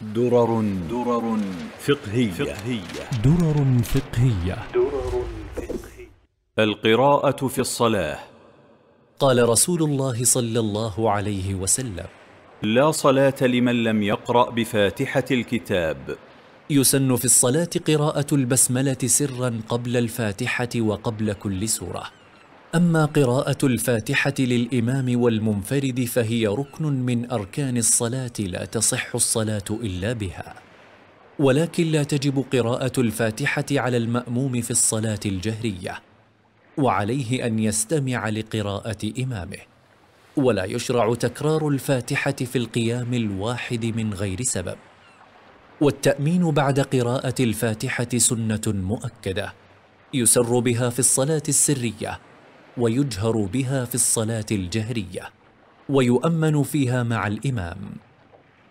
درر درر فقهية, فقهية درر فقهية درر فقهية القراءة في الصلاة قال رسول الله صلى الله عليه وسلم لا صلاة لمن لم يقرأ بفاتحة الكتاب يسن في الصلاة قراءة البسملة سرا قبل الفاتحة وقبل كل سورة أما قراءة الفاتحة للإمام والمنفرد فهي ركن من أركان الصلاة لا تصح الصلاة إلا بها ولكن لا تجب قراءة الفاتحة على المأموم في الصلاة الجهرية وعليه أن يستمع لقراءة إمامه ولا يشرع تكرار الفاتحة في القيام الواحد من غير سبب والتأمين بعد قراءة الفاتحة سنة مؤكدة يسر بها في الصلاة السرية ويجهر بها في الصلاه الجهريه ويؤمن فيها مع الامام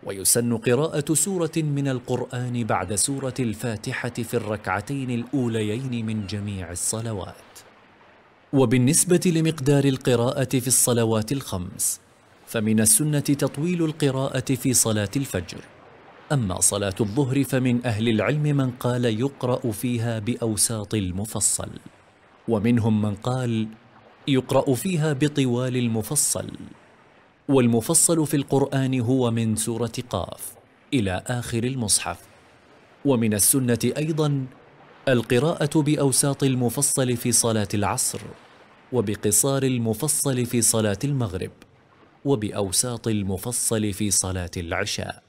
ويسن قراءه سوره من القران بعد سوره الفاتحه في الركعتين الاوليين من جميع الصلوات وبالنسبه لمقدار القراءه في الصلوات الخمس فمن السنه تطويل القراءه في صلاه الفجر اما صلاه الظهر فمن اهل العلم من قال يقرا فيها باوساط المفصل ومنهم من قال يقرأ فيها بطوال المفصل والمفصل في القرآن هو من سورة قاف إلى آخر المصحف ومن السنة أيضا القراءة بأوساط المفصل في صلاة العصر وبقصار المفصل في صلاة المغرب وبأوساط المفصل في صلاة العشاء